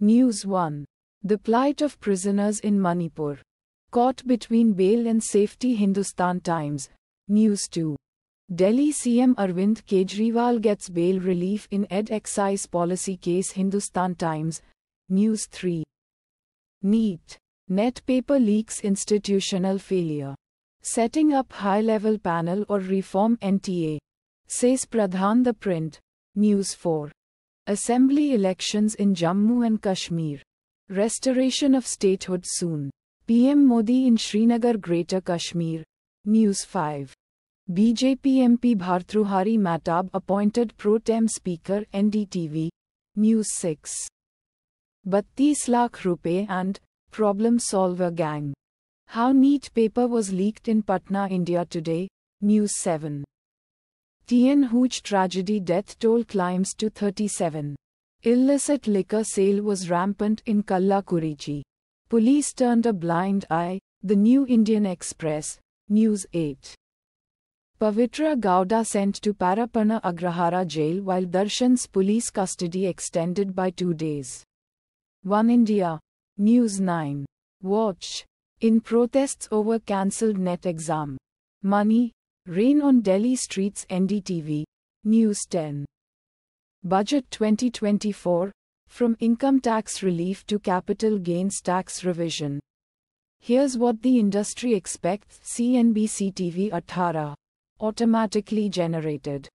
News 1. The plight of prisoners in Manipur. Caught between bail and safety Hindustan Times. News 2. Delhi CM Arvind Kejriwal gets bail relief in ed excise policy case Hindustan Times. News 3. Neet, Net paper leaks institutional failure. Setting up high-level panel or reform NTA. Says Pradhan the print. News 4. Assembly elections in Jammu and Kashmir. Restoration of statehood soon. PM Modi in Srinagar Greater Kashmir. News 5. BJP MP Bhartruhari Matab appointed pro tem speaker NDTV. News 6. 32 lakh rupee and problem solver gang. How neat paper was leaked in Patna, India today. News 7. Tianhuj tragedy death toll climbs to 37. Illicit liquor sale was rampant in Kallakurichi. Police turned a blind eye, the New Indian Express, News 8. Pavitra Gowda sent to Parapana Agrahara jail while Darshan's police custody extended by two days. 1 India. News 9. Watch. In protests over cancelled net exam. Money, Rain on Delhi Streets NDTV, News 10. Budget 2024 From Income Tax Relief to Capital Gains Tax Revision. Here's what the industry expects CNBC TV Atara. Automatically generated.